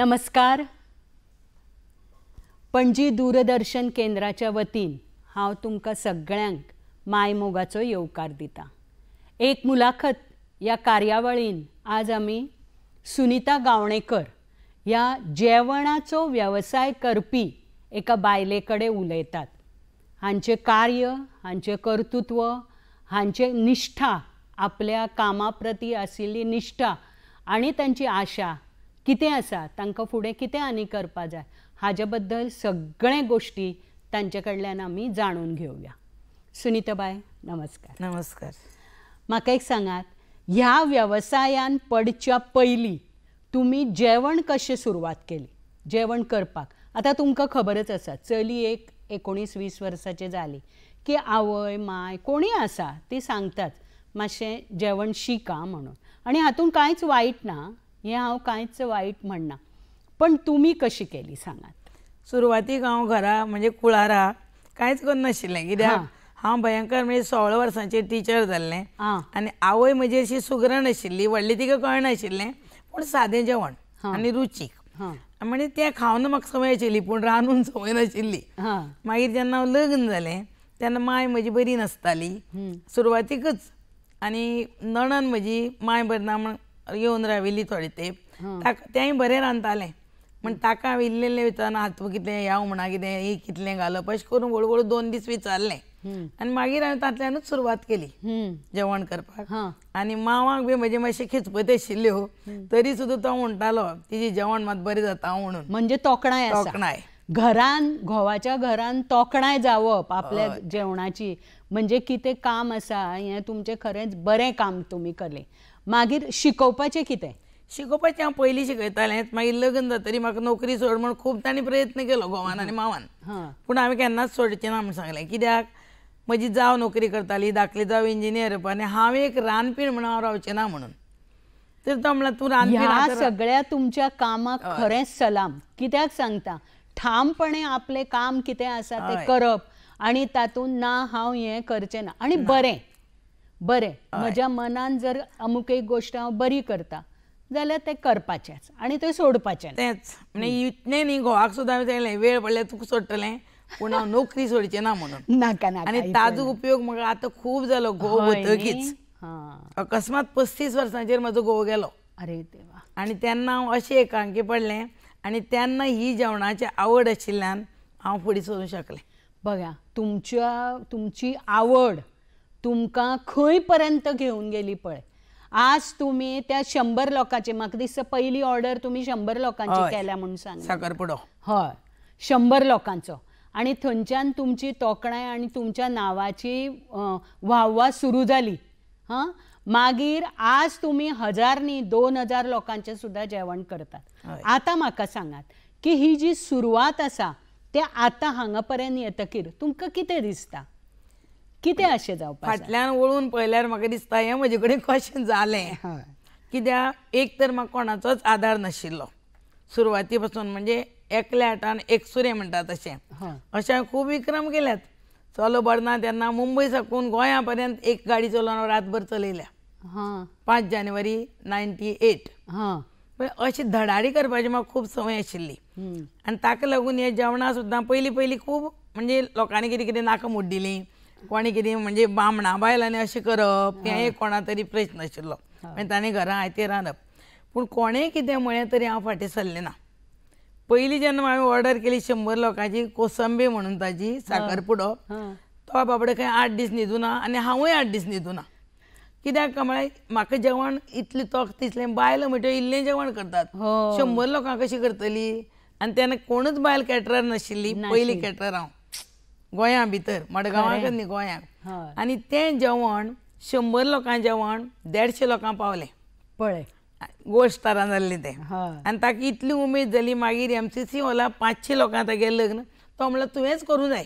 नमस्कार पणजी दूरदर्शन केंद्राच्या वतीन हांव तुमकां सगळ्यांक मायमोगाचो मोगाचो येवकार दिता एक मुलाखत या कार्यावळीन आज आमी सुनीता गावणेकर या जेवणाचो वेवसाय करपी एका बायले कडेन उलयतात हांचे कार्य हांचे कर्तृत्व हांचे निश्ठा आपल्या कामा प्रती आशिल्ली निश्ठा आनी तांची आशा कितें आसा तांकां फुडें कितें आनी करपा जाय हाजे बद्दल सगळे गोश्टी तांचे कडल्यान आमी जाणून घेवया सुनीताबाय नमस्कार नमस्कार म्हाका एक सांगात ह्या वेवसायान पडच्या पयलीं तुमी जेवण कशें सुरवात केली जेवण करपाक आतां तुमकां खबरच आसा चली एक एकोणीस वीस वर्साची जाली की आवय माय कोणी आसा ती सांगतात मातशें जेवण शिका म्हणून आनी हातूंत कांयच वायट ना हे हांव कांयच वायट म्हणना पण तुमी कशी केली सांगात सुरवातीक हांव घरा म्हणजे कुळारा कांयच करनाशिल्लें कित्याक हांव भयंकर म्हणजे सोळा वर्षांचे टिचर जाल्लें आनी आवय म्हजी अशी सुगरण आशिल्ली व्हडली तिका कळनाशिल्लें पूण सादें जेवण आनी रुचीक म्हणजे तें खावन म्हाका संवय आशिल्ली पूण रांदून संवय नाशिल्ली मागीर जेन्ना हांव लग्न जालें तेन्ना माय म्हजी बरी नासताली सुरवातीकच आनी नणन म्हजी माय बरी ना म्हण येऊन राविल्ली थोडे ते ताका तेंय बरें रांदतालें म्हण ताका विल्लेलें विचारना हात कितले याव हुमणा कितें ही कितलें घालप अशें करून हळूहळू दोन दीस विचारले आनी मागीर हांवें तातल्यानूच सुरवात केली जेवण करपाक आनी मावाक बी म्हजे मातशे खिचपती आशिल्ल्यो तरी सुद्दां तो म्हणटालो तिजी जेवण मात बरें जाता म्हणून म्हणजे तोखणाय तोखणाय घरान घोवाच्या घरान तोखणाय जावप आपल्या जेवणाची म्हणजे कितें काम आसा हे तुमचे खरेंच बरें काम तुमी केलें मागीर शिकोवपाचें कितें शिकोवपाचें हांव पयलीं शिकयतालेंच मागीर लग्न जातरी म्हाका नोकरी सोड म्हूण खूब तांणी प्रयत्न केलो घोवान आनी मावान पूण हांवें केन्नाच सोडचें ना म्हूण सांगलें कित्याक म्हजी जाव नोकरी करताली धाकली जाव इंजिनियर आनी हांव एक रानपीण म्हण हांव रावचें ना म्हणून तर तो म्हणला तूं रानपीण सगळ्या तुमच्या कामाक खरें सलाम कित्याक सांगता ठामपणे आपलें काम कितें आसा तें करप आणि तातूंत ना हांव हें करचें ना आणि बरें बरें म्हज्या मनान जर अमुक एक गोश्ट हांव बरी करता जाल्यार तें करपाचेंच आनी थंय सोडपाचें तेंच म्हणजे इतलें न्ही घोवाक सुद्दां हांवें वेळ पडल्यार तुका सोडटलें पूण हांव नोकरी सोडची ना म्हणून नाका ना आनी ताजो उपयोग म्हाका आतां खूब जालो घोव वतकीच अकस्मात पस्तीस वर्सांचेर म्हजो घोव गेलो अरे देवा आनी तेन्ना हांव अशें एकांकी पडलें आनी तेन्ना ही जेवणाची आवड आशिल्ल्यान हांव फुडें सोदूंक शकलें बघा तुमच्या तुमची आवड तुमकां खंय पर्यंत घेऊन गेली पळय आज तुम्ही त्या शंभर लोकांची म्हाका दिसता पहिली ऑर्डर तुम्ही शंबर लोकांची केल्या म्हणून सांग साखरपुडो हय शंबर लोकांचो आणि थंयच्यान तुमची तोखणाय आणि तुमच्या नावाची वाहवा सुरू झाली हां मागीर आज तुम्ही हजार दोन हजार लोकांचे सुद्धा जेवण करतात आता म्हाका सांगात की ही जी सुरवात असा ते आता हांगा पर्यंत येतकीर तुमकां कितें दिसता कितें असे जाऊ फाटल्यान वळून पळयल्यार म्हाका दिसता हें म्हजे कडेन कशें जालें कित्याक एक तर म्हाका कोणाचोच आदार नाशिल्लो सुरवाती पासून म्हणजे एकल्या सुरे एकसुरें म्हणटा तशें अशें खूब विक्रम केल्यात चलो बरना तेन्ना मुंबय साकून गोंया पर्यंत एक गाडी चलोवन रातभर चलयल्या पांच जानेवारी नायन्टी एट अशी धडाडी करपाची म्हाका खूब संवय आशिल्ली आनी ताका लागून हे जेवणां सुद्दां पयलीं पयलीं खूब म्हणजे लोकांनी कितें कितें नाका कोणी किती म्हणजे बामणा बायलांनी अशें करप हे कोणा तरी प्रश्न आशिल्लो मागीर ताणें घरा आयतें रांदप पूण कोणें कितें म्हळें तरी हांव फाटीं सरलें ना पयलीं जेन्ना हांवें ऑर्डर केली शंबर लोकांची कोसंबी म्हणून ताजी साखरपुडो तो बाबडे खंय आठ दीस न्हिदूं ना आनी हांवूय आठ दीस न्हिदूं ना कित्याक म्हळ्यार म्हाका जेवण इतलें तोक दिसले बायल म्हणटा इल्लें जेवण करतात हो. शंबर लोकां कशी करतली आनी तेन्ना कोणूच बायल कॅटरर नाशिल्ली पहिली कॅटरर हांव गोंया भितर मडगांवाकच न्ही गोंयाक आनी तें जेवण शंबर लोकां जेवण देडशे लोकांक पावलें पळय गोल्ड जाल्लें तें आनी ताका इतली उमेद जाली मागीर एम सी सी हॉला पांचशे लोकां लग्न तो म्हणलो तुवेंच करूं जाय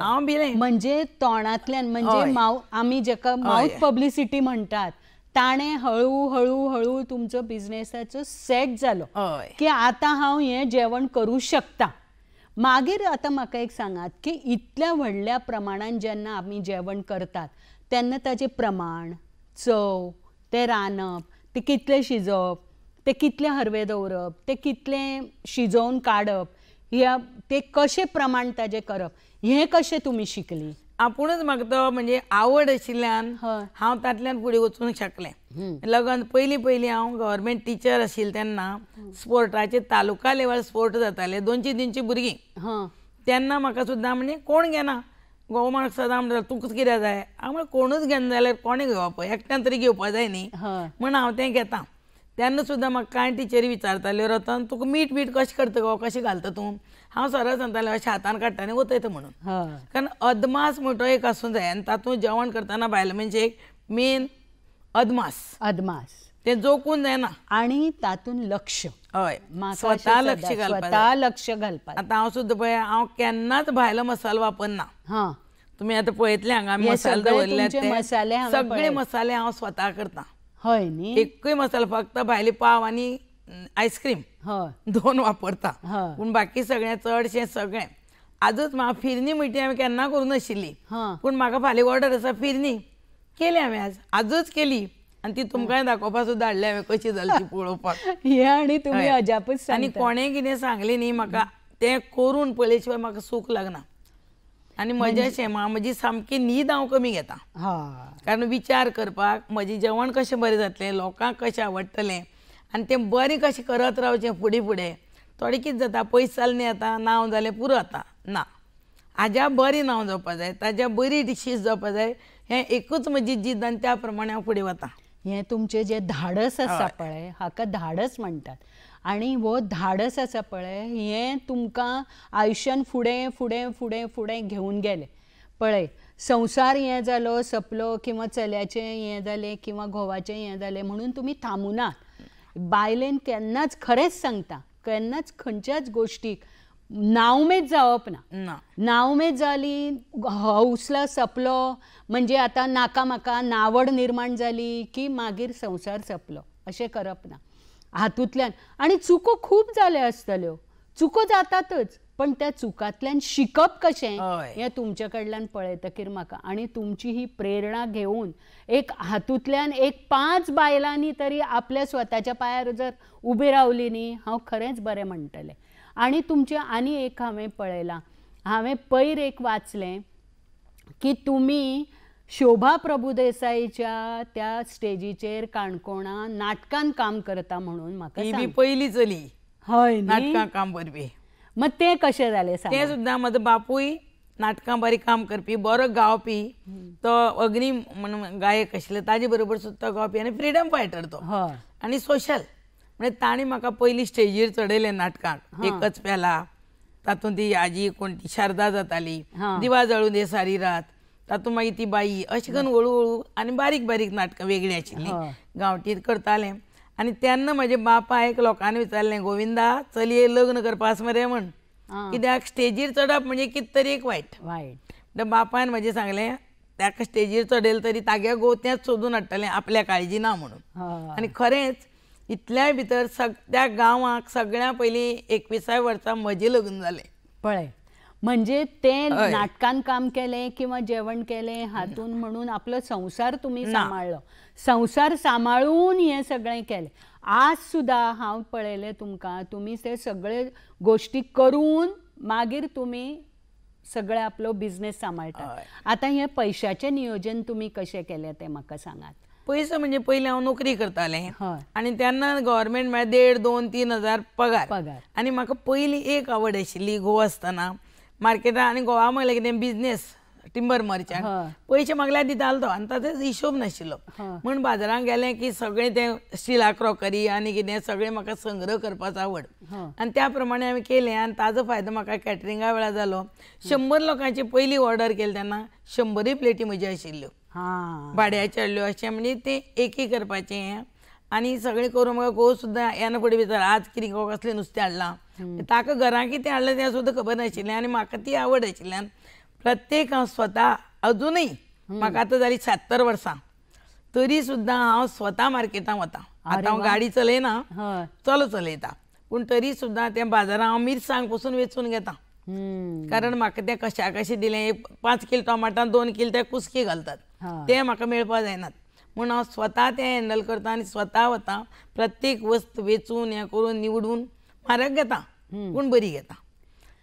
हांव भिलें म्हणजे तोंडांतल्यान म्हणजे माव आमी जेका माउथ पब्लिसिटी म्हणटात ताणें हळू हळू हळू तुमचो बिझनेसाचो सेट जालो की आतां हांव हें जेवण करूं शकता मागीर आता म्हाका एक सांगात की इतल्या व्हडल्या प्रमाणान जेन्ना आमी जेवण करतात तेन्ना ताचें प्रमाण चव तें रांदप तें कितलें शिजोवप तें कितलें हरवें दवरप तें कितलें शिजोवन काडप ह्या तें कशें प्रमाण ताजें करप हें कशें तुमी शिकली आपुणूच म्हाका तो म्हणजे आवड आशिल्ल्यान हांव तातल्यान फुडें वचूंक शकलें लगन पयलीं पयलीं हांव गव्हर्मेंट टिचर आशिल्लें तेन्ना स्पोर्टाचे तालुका लेवल स्पोर्ट जाताले दोनशीं तिनशी भुरगीं तेन्ना म्हाका सुद्दां म्हणजे कोण घेना गोवमाळ सदां म्हणटा तुकाच कितें जाय हांव म्हणून कोणूच घेना जाल्यार कोणें घेवप एकट्यान तरी घेवपा जाय न्ही म्हण हांव तें घेता त्यांना सुद्दां म्हाका कांय टिचरी विचारताल्यो रतन तू मीठ मीठ कशें करता गो कशें घालता तू हा सरळ सांगतालें अशा हातान काडटा आनी वतयता म्हणून कारण अदमास म्हणटो एक असून जाय आनी तातूंत जेवण करताना बायला म्हणजे एक मेन अदमास अदमास ते जोकून जायना आणि तातून लक्ष हय स्वतः लक्ष घालपा लक्ष घालपा आतां हांव सुद्दां पळय हांव केन्नाच भायलो मसालो वापरना तुम्ही आता पळयतले हांगा मसाले दवरले सगळे मसाले हांव स्वतः करता हय न्ही एकूय फक्त भायले पाव आणि आईस्क्रीम दोन वापरता पण बाकी सगळें चडशें सगळे आजच मा फिरणी मिटी हांवें केन्ना करू नाशिल्ली पण पूण म्हाका फाल्यां ऑर्डर असा फिरणी केली हांवें आज आजच केली आणि ती तुमकाय दाखोवपा सुद्धा हाडली हांवें कशी जाली पळोवपाक हे आणि तुम्ही अजापच आणि कोणे कोणें कितें सांगलें न्ही म्हाका तें करून पळयले शिवाय म्हाका सूख लागना आनी म्हज्या शेमा म्हजी सामकी न्हीद हांव कमी घेता कारण विचार करपाक म्हजें जेवण कशें बरें जातलें लोकांक कशें आवडटलें आनी तें बरें कशें करत रावचें फुडें फुडें थोडें कितें जाता पयस चालनी येता नांव जालें पुरो जाता ना हाज्या बरें नांव जावपाक जाय ताज्या बरी डिशीज जावपा जाय हें एकूच म्हजी जिद्द आनी त्या प्रमाणे हांव फुडें वता हें तुमचें जें धाडस आसा पळय हाका धाडस म्हणटात आणि हो धाडस आसा पळय हे तुमकां आयुश्यान फुडें फुडें फुडें फुडें घेवन गेले पळय संसार हें जालो सपलो किंवां चल्याचें हें जालें किंवां घोवाचें हें जालें म्हणून तुमी थांबुनात बायलेन केन्नाच खरेंच सांगता केन्नाच खंयच्याच गोश्टीक नाउमेद जावप ना नाउमेद जाली हौसला हो सपलो म्हणजे आता नाका म्हाका नावड निर्माण जाली की मागीर संसार सपलो अशें करप ना हातूंतल्यान आणि चुको खूब जाल्यो आसतल्यो हो. चुको जातातच पण त्या चुकातल्या शिकप कशें हे तुमचे कडल्यान पळयतकीर म्हाका आणि तुमची ही प्रेरणा घेऊन एक हातूंतल्यान एक पांच बायलांनी तरी आपल्या स्वतःच्या पांयार जर उबी रावली न्ही हांव खरेंच बरें म्हणटलें आणि तुमचे आणि एक हांवें पळयलां हांवें पयर एक वाचलें की तुमी शोभा प्रभुदेसाईच्या त्या स्टेजीचेर काणकोणा नाटकान काम करता म्हणून म्हाका चली हय नाटकां काम करपी मग ते कशें जालें ते सुद्दां म्हजो बापूय नाटकां बरी काम करपी बरो गावपी तो अग्नी म्हणून गायक आशिल्लो ताजे बरोबर सुद्धा गावपी आनी फ्रिडम फायटर तो आनी सोशल म्हणजे ताणें म्हाका पयलीं स्टेजीर चडयलें नाटकांक एकच पेला तातूंत ती आजी कोण ती शारदा जाताली दिवा जळून ये सारी रात तातूं मागीर ती बाई अशें करून हळू हळू आनी बारीक बारीक नाटकां वेगळीं आशिल्लीं गांवठी करतालें आनी तेन्ना म्हजे बापायक लोकांनी विचारलें गोविंदा चलये लग्न करपास मरे म्हण कित्याक स्टेजीर चडप म्हणजे कित तरी एक वायट वायट बापायन म्हजें सांगलें ताका स्टेजीर चडयलें तरी तागे गोत्यात सोदून हाडटलें आपल्या काळजी ना म्हणून आनी खरेंच भीत भितर त्या गांवांत सगळ्या पयलीं एकविसाव्या वर्सा म्हजें लग्न जालें पळय म्हणजे ते नाटकान काम केले किंवा जेवण केले हातून म्हणून आपलं संसार तुम्ही सांभाळलं संसार सांभाळून हे सगळे केले आज सुद्धा हा पळयलें तुमकां तुम्ही ते सगळे गोष्टी करून मागीर तुम्ही सगळे आपलो बिझनेस सांभाळता आता हे पैशाचे नियोजन तुम्ही कशें केले ते म्हाका सांगात पयसो म्हणजे पहिले हा नोकरी करताले आणि त्यांना गव्हर्नमेंट म्हणजे देड दोन तीन हजार पगार पगार आणि म्हाका पहिली एक आवड आशिल्ली गो असताना मार्केटान आनी घोवा मागले कितें बिजनेस टिंबर मरच्यान पयशे मागल्यार दितालो तो आनी ताचो हिशोब नाशिल्लो म्हूण बाजारांत गेलें की सगळें तें स्टिला क्रॉकरी आनी कितें सगळें म्हाका संग्रह करपाचो आवड आनी त्या प्रमाणे हांवें केलें आनी ताजो फायदो म्हाका कॅटरिंगा वेळार जालो शंबर लोकांची पयली ऑर्डर केली तेन्ना शंबरूय प्लेटी म्हज्यो आशिल्ल्यो भाड्याच्यो हाडल्यो अशें म्हणजे ते एकी करपाचें आणि सगळे करून मग गो सुद्धा येना पुढे विचार आज किरी गो कसलें नुस्तें हाडलां ताका घरा किती हाडलं तें सुद्धा खबर नाशिल्लें आणि म्हाका ती आवड आशिल्ल्यान प्रत्येक हांव स्वता अजूनही म्हाका आतां जाली शात्तर वर्सां तरी सुद्धा हांव स्वता मार्केटांत वता आतां हांव गाडी चलयना चलो चलयता पूण तरी सुद्धा त्या बाजारांत हांव मिरसांग पसून वेचून घेता कारण म्हाका तें कशा कशें दिलें एक पांच किलो टोमाटान दोन किलो ते कुसकी घालतात ते म्हाका मेळपाक जायनात म्हणून हांव स्वता तें हँडल करता आनी स्वता वता प्रत्येक वस्त वेचून हें करून निवडून म्हारग घेता पूण बरी घेता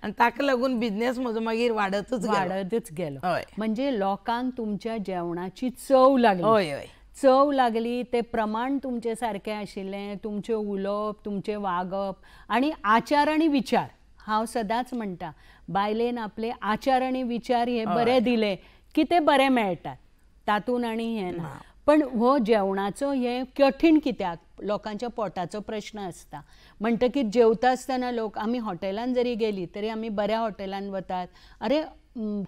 आनी ताका लागून बिझनेस म्हजो मागीर वाडतच वाडतच गेलो हय म्हणजे लोकांक तुमच्या जेवणाची चव लागली हय हय चव लागली ते प्रमाण तुमचे सारकें आशिल्लें तुमचे उलोवप तुमचे वागप आनी आचार आनी विचार हांव सदांच म्हणटा बायलेन आपले आचार आनी विचार हे बरे दिले की ते बरे मेळटात तातूंत आनी हें ना पण हो जेवणाचो हे कठीण कित्याक लोकांच्या पोटाचो प्रश्न असता म्हणटकीर जेवता असताना लोक आम्ही हॉटेलान जरी गेली तरी आम्ही बऱ्या हॉटेलान वतात अरे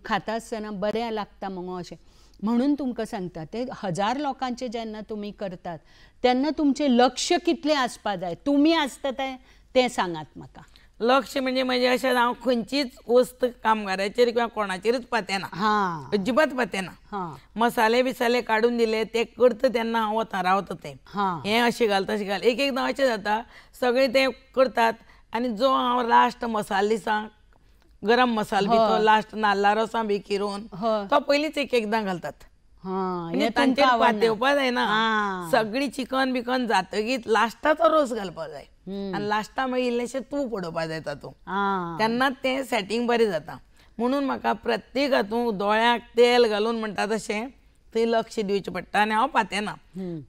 खाता आसतना बरें लागता मग अशें म्हणून तुमकां सांगता ते हजार लोकांचे जेन्ना तुमी करतात तेन्ना तुमचे लक्ष कितले आसपा जाय तुमी आसता ते सांगात म्हाका लक्ष म्हणजे म्हणजे अशें हांव खंयचीच वस्त कामगाराचेर किंवा कोणाचेरच पातेना अजिबात पातेना मसाले बिसाले काडून दिले ते करता तेन्ना हांव वता रावता ते हे अशें घाल तशें घाल एक एकदां अशें जाता सगळे ते करतात आनी जो हांव लास्ट मसाले दिसा गरम मसालो हो. लास्ट नाल्ला रोसां बी किरून हो. तो पयलींच एक एकदां घालतात म्हणजे तुमचेर पातेवपाक जायना सगळी चिकन बिकन जातकीत लास्टाचो रोस घालपा जाय आणि लास्टा मागीर इल्लेशें तूप पडोवपा जाय तातूंत तेन्ना तें सेटींग बरें जाता म्हणून म्हाका प्रत्येक हातूंत दोळ्याक तेल घालून म्हणटा तशें थंय लक्ष दिवचें पडटा आनी हांव पातेना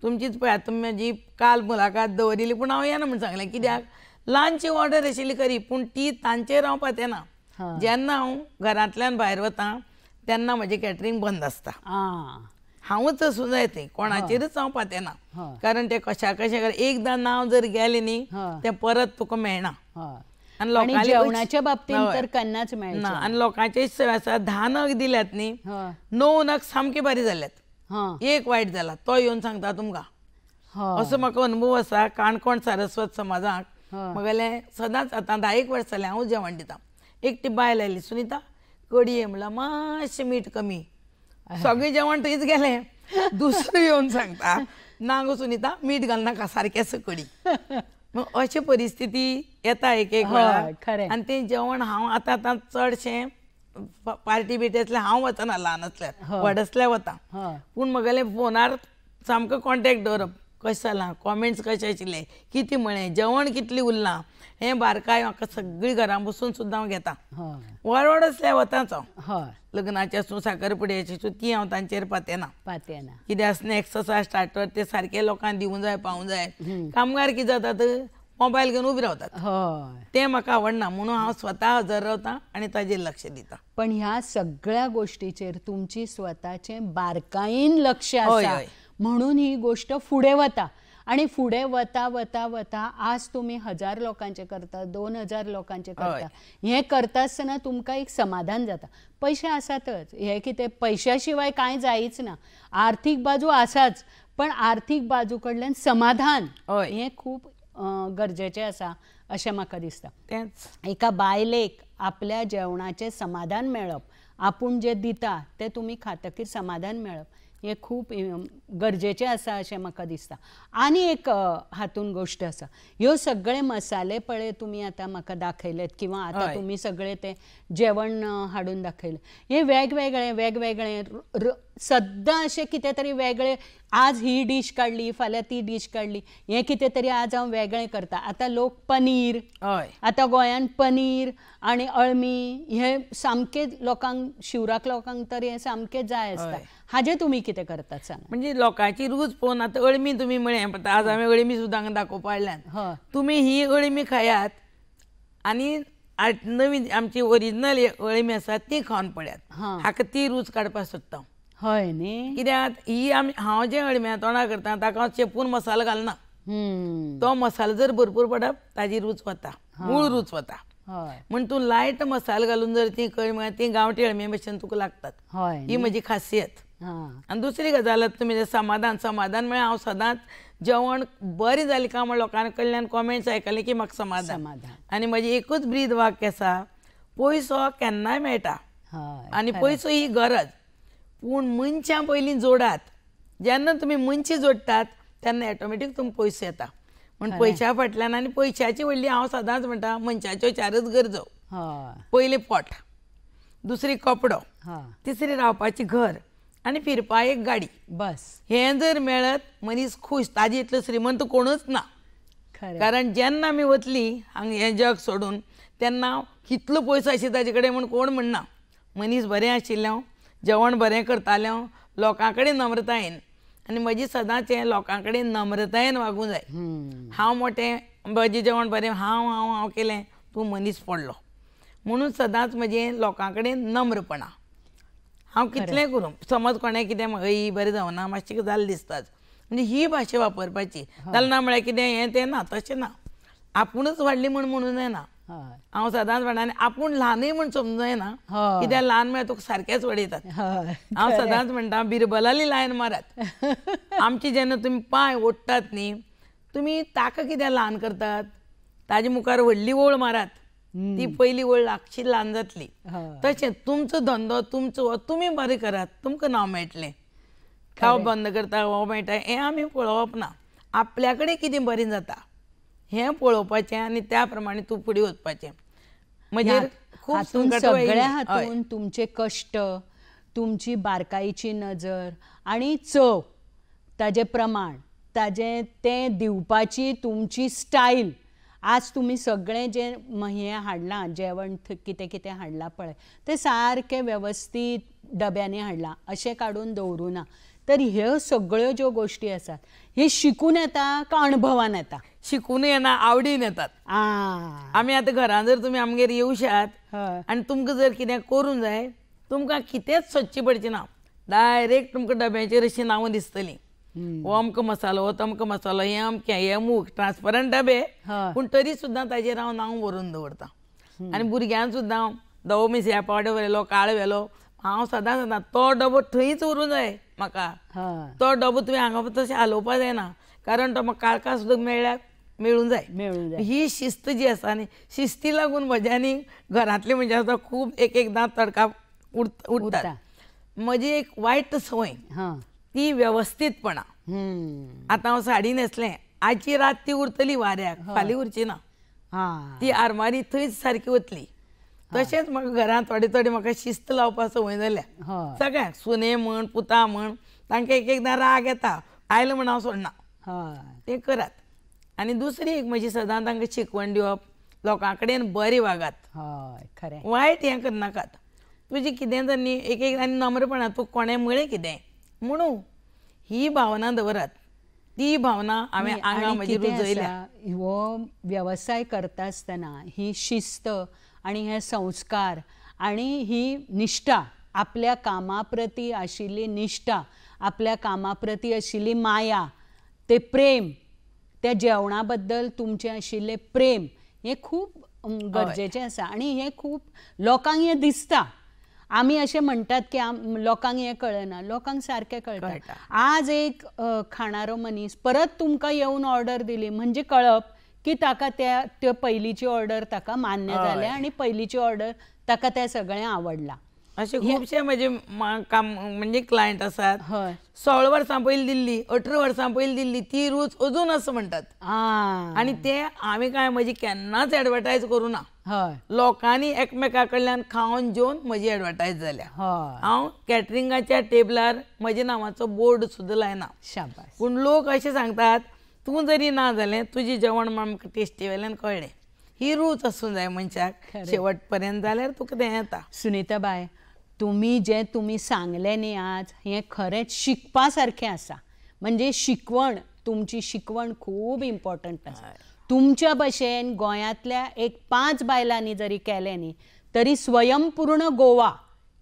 तुमचीच पळय आतां म्हजी काल मुलाखत दवरिल्ली पूण हांव येना म्हण सांगलें कित्याक ल्हानशी ऑर्डर आशिल्ली खरी पूण ती तांचेर हांव पातेना जेन्ना हांव घरांतल्यान भायर वतां त्यांना म्हजें कॅटरिंग बंद आसता हांवूच सुद्दां येते कोणाचेरच हांव पातेना कारण ते कशा कशें एकदा नाव जर गेले न्ही ते परत तुका मेळना आणि जेवणाच्या बाबतीत तर केन्नाच मेळना आणि लोकांचे धा नग दिल्यात न्ही णव नग सामके बरे झाल्यात एक वाईट झाला तो येऊन सांगता तुमका असो म्हाका अनुभव असा काणकोण सारस्वत समाजाक म्हगेलें सदांच आता धा एक वर्स जालें हांव जेवण दिता एकटी बायल आयली सुनीता कडये म्हणलं मातशें मीठ कमी सगळे जेवण तेच गेले दुसरं येऊन सांगता ना सुनीता मीठ घालनाका सारख्या कडी मग अशी परिस्थिती येता एक एक वेळार आणि ते जेवण हा आता आता चडशें पार्टी असल्या हा वचना लहान असल्या व्हड असल्या वता पण म्हगेलें फोनार सामको कॉन्टेक्ट दवरप कशाला कॉमेंट्स कशाशिल्ले किती म्हळें जेवण कितली उरलां हे बारकाय म्हाका सगळी घरा बसून सुद्दां हांव घेता व्हड व्हड आसल्यार वताच हांव लग्नाचे आसूं साखरपुड्याची आसूं ती हांव तांचेर पातेना पातयना कित्याक स्नॅक्स आसा स्टार्टर ते सारके लोकांक दिवंक जाय पावूंक जाय कामगार कितें जातात मोबायल घेऊन उबे रावतात ते म्हाका आवडना म्हणून हांव स्वता हजर रावतां आणि ताजेर लक्ष दिता पण ह्या सगळ्या गोष्टीचेर तुमची स्वतःचे बारकायेन लक्ष आसा म्हणून ही गोष्ट फुडें वता आणि फुडें वता वता वता आज तुम्ही हजार लोकांचे करता दोन हजार लोकांचे करता हे करता आसतना तुमकां एक समाधान जाता पैसे आसातच हे कितें पैशाशिवाय शिवाय कांय जायच ना आर्थिक बाजू आसाच पण आर्थिक बाजू कडल्यान समाधान हे खूप गरजेचे असा असे म्हाका दिसता एका बायलेक आपल्या जेवणाचे समाधान मेळप आपण जे दिता तें तुमी खातकीर समाधान मेळप हे खूप गरजेचे आसा असे म्हाका दिसता आणि एक हातून गोष्ट असा ह्यो सगळे मसाले पळे तुम्ही आता म्हाका दाखयलेत किंवा आता तुम्ही सगळे ते जेवण हाडून दाखयलें हे वेगवेगळे वेगवेगळे सद्दां अशें कितें तरी वेगळें आज ही डीश काडली फाल्यां ती डीश काडली हें कितें तरी आज हांव वेगळें करता आतां लोक पनीर हय आतां गोंयान पनीर आनी अळमी हें सामकें लोकांक शिवराक लोकांक तर हें सामकें जाय आसता हाजे तुम्ही किती करतात सांग म्हणजे लोकांची रूच पोवन आता अळमी तुम्ही म्हणे आज हांवें अळमी सुद्धा दाखव दाखोवपाडल्यान हो. तुम्ही ही अळमी खायात आणि नवीन आमची ओरिजिनल अळमी आसा ती खावन पड्यात हाका ती रूच काडपाक सोदता हय न्ही कित्याक ही आमी हांव जे अळम्या तोंडा करता ताका हांव चेपून मसालो घालना तो मसालो जर भरपूर पडप ताजी रूच वता मूळ रूच वता म्हण तूं लायट मसालो घालून जर ती कळमी ती गांवठी अळमे भशेन तुका लागतात ही म्हजी खासियत आणि दुसरी गजाल तुमी समाधान समाधान म्हणजे हा सदांच जेवण बरें झाले काम म्हणून लोकां कडल्यान कॉमेंट्स ऐकले की म्हाका समाधान समाधान आनी म्हजी एकूच ब्रीद वाक्य आसा पैसो केन्नाय मेळटा आणि पैसो ही गरज पूण मनशां पयलीं जोडात जेन्ना तुम्ही मनशी जोडटात तेन्ना ऑटोमॅटीक तुम पयसो येता म्हण पयशा फाटल्यान आणि पैशाची व्हडली हांव सदांच म्हणटा मनशाच्यो चारच गरजो पहिले पोट दुसरी कपडो तिसरी रावपाची घर आणि फिरपा एक गाडी बस हे जर मेळत मनीस खुश ताजी इतलो श्रीमंत कोणच ना कारण जेन्ना आमी वतली हांगा हे जग सोडून त्यांना कितलो पयसो असे ताजे कडेन कोण म्हणना मनीस बरें आशिल्लें जेवण बरें करतालें लोकां कडेन नम्रतायेन आनी म्हजी सदांच हें लोकां कडेन नम्रतायेन वागूं जाय हांव मोटें म्हजें जेवण बरें हांव हांव हांव केलें तूं मनीस पडलो म्हणून सदांच म्हजें लोकां कडेन नम्रपणा हांव कितलें करूं समज कोणें कितें म्हाका ही बरें जावना मातशी जाल दिसताच म्हणजे ही भाशा वापरपाची जाल्यार ना म्हळ्यार कितें हें तें ना तशें ना आपुणूच वाडली म्हूण म्हणून येना हांव सदांच वाडा आनी आपूण ल्हानय म्हूण समजूं येना कित्याक ल्हान म्हळ्यार तुका सारकेंच वडयतात हांव सदांच म्हणटा बिरबलाली लायन मारात आमची जेन्ना तुमी पांय ओडटात न्ही तुमी ताका कित्याक ल्हान करतात ताजे मुखार व्हडली ओळ मारात ती पहिली ओळ लागची लांजातली तशें तुमचो धंदो तुमचो तुमी बरें करात तुमकां नांव मेळटलें खाव बंद करता हो मेळटा हें आमी पळोवप ना आपल्या कडेन कितें बरें जाता हें पळोवपाचें आनी त्या प्रमाणे तूं फुडें वचपाचें म्हणजे सगळ्या हातून तुमचे कश्ट तुमची बारकाईची नजर आनी चव ताजे प्रमाण ताजें तें दिवपाची तुमची स्टायल आज तुम्ही सगळे जे हें हाडला जेवण किती किती हाडला पळय ते सारखे व्यवस्थित डब्यांनी हाडला असे काढून दवरूं ना तर ह्यो सगळ्यो ज्यो गोश्टी आसात हे शिकून येता का अणभवान येता शिकून येना आवडीन येतात आम्ही आता घरान जर तुमी आमगेर येवशात आणि तुमकां जर किती करूंक जाय तुमकां कितेंच सोदची पडची ना डायरेक्ट तुमकां डब्याचेर अशी नांवां दिसतली ओमक मसाला मसालो तमक मसालो हे अमके हे अमूक ट्रान्सपरंट डबे पूण तरी सुद्धा ताजेर हांव नांव बरोवन दवरता आनी भुरग्यांक सुद्दां दव धवो मिसया पावडर व्हेलो काळो व्हेलो हांव सदां तो डबो थंयच उरूं जाय म्हाका तो डबो तुवें हांगा तशें हालोवपा जायना कारण तो म्हाका काळका सुद्दां मेळ्ळ्यार मेळूं जाय ही शिस्त जी आसा न्ही शिस्ती लागून म्हज्या न्ही घरांतली म्हणजे आसा खूब एक एकदां तडका उडता म्हजी एक वायट संवय ती व्यवस्थितपणा आता हांव साडी नेसले आजची रात ती उरतली वाऱ्याक हो. खाली उरची ना ती आरमारी थंयच सारखी वतली तशेंच म्हाका घरांत थोडे थोडे म्हाका शिस्त लावपाक संवय जाल्या हो. सगळ्यांक सुने म्हण पुता म्हण तांकां एक एकदां राग येता आयलो म्हण हांव सोडना हो. ते करात आनी दुसरी एक म्हजी सदां तांकां शिकवण दिवप लोकां कडेन बरें वागात हय वायट हें करनाकात तुजें कितें जर न्ही एक एकदां नम्रपणा तूं कोणें म्हळें कितें म्हणू ही भावना दवरात ती भावना हांवें आंगा हो व्यवसाय करता आसतना ही शिस्त आणि हे संस्कार आणि ही निष्ठा आपल्या कामा प्रती आशिल्ली निश्ठा आपल्या कामा प्रती आशिल्ली माया ते प्रेम त्या जेवणा बद्दल तुमचें प्रेम हे खूप गरजेचे आसा आणि हे खूप लोकांक हें दिसता आमी असे म्हणतात की लोकांक हे कळना लोकांक सारकें कळटा आज एक खाणारो मनीस परत तुमकां येऊन ऑर्डर दिली म्हणजे कळप की ताका त्या त्यो पयलींची ऑर्डर ताका मान्य जाल्या आणि पहिलीची ऑर्डर ताका तें सगळें आवडला असे खूपशे म्हणजे काम म्हणजे क्लायंट आसात सोळा वर्षां पयलीं दिल्ली अठरा वर्सां पयलीं दिल्ली ती रूच अजून असं म्हणतात आणि ते आम्ही काय म्हणजे केन्नाच एडवर्टायज करू ना लोकांनी एकमेका कडल्यान खावन जेवन म्हजी झाल्या जाल्या हांव कॅटरिंगाच्या टेबलार म्हज्या नांवाचो बोर्ड सुद्धा लायना पूण लोक असे सांगतात तू जरी ना झाले तुजें जेवण आमकां टेस्टी वेल्यान कळ्ळें ही रूच असून जाय मनशाक शेवटपर्यंत पर्यंत जाल्यार तुका तें येता सुनीता बाय तुम्ही जे तुम्ही सांगले न्ही आज हे खरेंच शिकपा सारखे आसा म्हणजे शिकवण तुमची शिकवण खूब इम्पॉर्टंट आसा तुमच्या भशेन गोंयांतल्या एक पांच बायलांनी जरी केले न्ही तरी स्वयंपूर्ण गोवा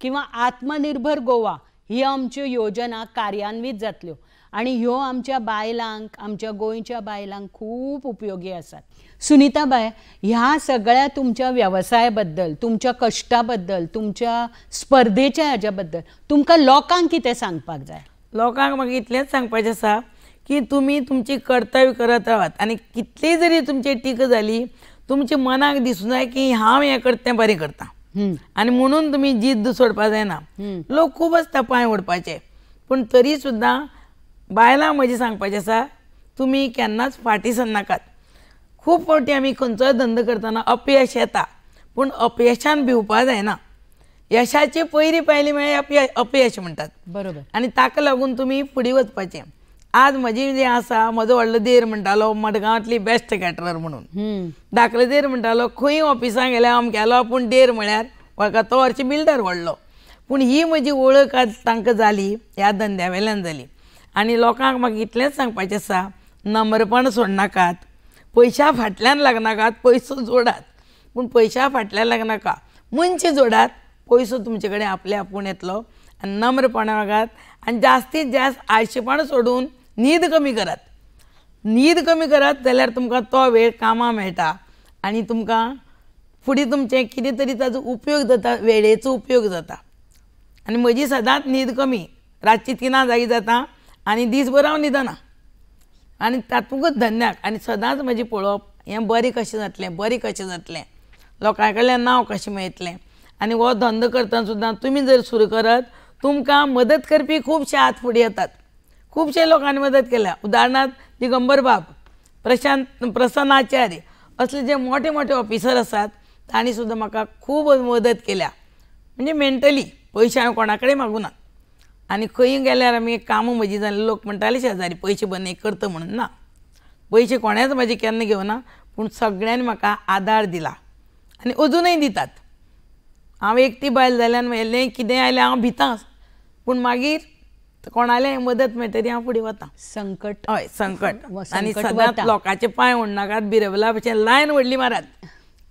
किंवा आत्मनिर्भर गोवा ही आमच्यो योजना कार्यान्वीत जातल्यो आणि ह्यो आमच्या बायलांक आमच्या गोंयच्या बायलांक खूप उपयोगी आसात बाय ह्या सगळ्या तुमच्या व्यवसायाबद्दल तुमच्या कष्टाबद्दल तुमच्या स्पर्धेच्या हाज्या बद्दल तुमकां लोकांक कितें सांगपाक जाय लोकांक म्हाका इतलेंच सांगपाचें आसा की तुम्ही तुमची कर्तव्य करत रावात आणि कितली जरी तुमची टीका झाली तुमच्या मनाक दिसूं जाय की हांव हें करता तें बरें करता आणि म्हणून तुम्ही जिद्द सोडपा जायना लोक खूप आसता पांय ओडपाचे पूण तरी सुद्दां बायला मजे सांगपाचे आसा तुम्ही केन्नाच फाटी सरनाकात खूप फावटी आम्ही खंयचोय धंदो करताना अपयश येता पूण अपयशान भिवपा जायना यशाची पयरी पायली म्हळ्यार म्हणजे अपयश अपयश म्हणटात बरोबर आनी ताका लागून तुमी फुडें वचपाचें आज म्हजी जे आसा म्हजो व्हडलो देर म्हणटालो मडगांवांतली बेस्ट कॅटरर म्हणून धाकलो देर म्हणटालो खंय ऑफिसां गेल्या अमकेलो पूण देर म्हळ्यार वळखा तो अर्ची बिल्डर व्हडलो पूण ही म्हजी वळख आज तांकां जाली ह्या धंद्या वेल्यान जाली आणि लोकांक म्हाका इतलेंच सांगपाचें आसा नम्रपण सोडनाकात पयशा फाटल्यान लागनाकात पयसो जोडात पूण पयशा फाटल्यान लागनाका मनशां जोडात पयसो तुमचे कडेन आपले आपूण येतलो आनी नम्रपणा आनी जास्तीत जास्त आळशीपण सोडून न्हीद कमी करात न्हीद कमी करात जाल्यार तुमकां तो वेळ कामां मेळटा आनी तुमकां फुडें तुमचें कितें तरी ताजो उपयोग जाता वेळेचो उपयोग जाता आनी म्हजी सदांच न्हीद कमी रातची तिनां जागी जाता आणि दिसभर हांव न्हिदना आनी तातूंतच धन्याक आनी सदांच म्हजें पळोवप हें बरें कशें जातलें बरें कशें जातलें लोकां कडल्यान नांव कशें मेळटलें आनी हो धंदो करतना सुद्दां तुमी जर सुरू करत तुमकां मदत करपी खुबशे हात फुडें येतात खुबशे लोकांनी मदत केल्या उदाहरणार्थ दिगंबर बाब प्रशांत प्रसन्न आचार्य असले जे मोठे मोठे ऑफिसर आसात तांणी सुद्दां म्हाका खूब मदत केल्या म्हणजे मेंटली पयशे हांवें कोणा कडेन मागूना आणि खंय गेल्यार आमी कामां म्हजी लोक म्हणटाले शेजारी पयशे हे करता म्हणून ना पयशे कोणेच म्हाजे केन्ना घेवना पूण सगळ्यांनी म्हाका आदार दिला आनी अजुनूय दितात हांव एकटी बायल जाल्यान व्हेलें कितें आयलें हांव भितां पूण मागीर कोणालें मदत मेळटरी हांव फुडें वता संकट हय संकट आनी सदांच लोकांचे पांय ओडनाकात बिरवला भशेन लायन व्हडली मारात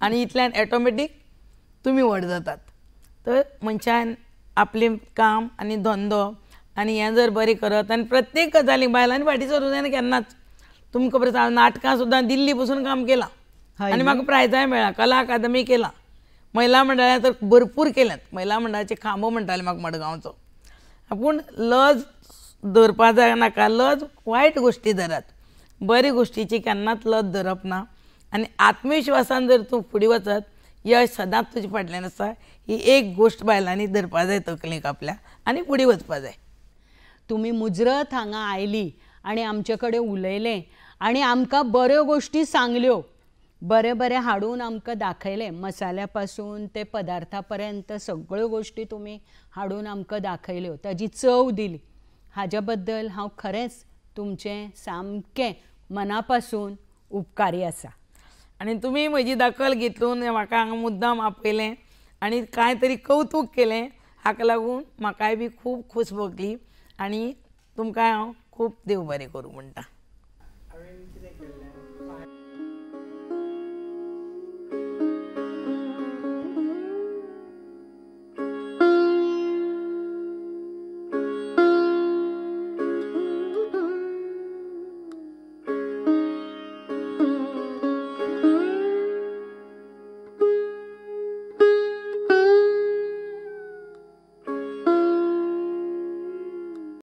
आनी इतल्यान ऑटोमॅटीक तुमी व्हड जातात तर मनशान म्हणजे आपले काम आणि धंदो आणि हे जर बरे करत आणि प्रत्येक गजाली बायलांनी फाटीं सरू जायना केन्नाच तुमकां खबर हांव नाटकां सुद्दां दिल्ली बसून काम केलां आणि म्हाका प्रायजाय मेळ्ळां कला अकादमी केला महिला मंडळां तर भरपूर केल्यात महिला मंडळाचे खांबो म्हणटाले म्हाका मडगांवचो पूण लज धरपा जाय नाका लज वायट गोष्टी धरात बरे गोष्टीची केन्नाच लज धरप ना आणि आत्मविश्वासान जर तूं फुडें वचत यश सदांच तुजें फाटल्यान आसा ही एक गोश्ट बायलांनी धरपा जाय तकलेक आपल्या आनी फुडें वचपा जाय तुमी मुजरत हांगा आयली आनी आमचे कडेन आणि आनी आमकां बऱ्यो गोश्टी सांगल्यो बरें बरें हाडून आमकां दाखयलें मसाल्या पासून ते पदार्था पर्यंत सगळ्यो गोश्टी तुमी हाडून आमकां दाखयल्यो ताजी चव दिली हाज्या बद्दल हांव खरेंच तुमचें सामकें मना पासून उपकारी आसा आणि तुम्ही म्हजी दखल घेतून म्हाका हांगा मुद्दाम आपयलें आणि कांय तरी कौतुक केलें हाका लागून म्हाकाय बी खूब खोस भोगली आणि तुमकांय हांव खूब देव बरें करूं म्हणटा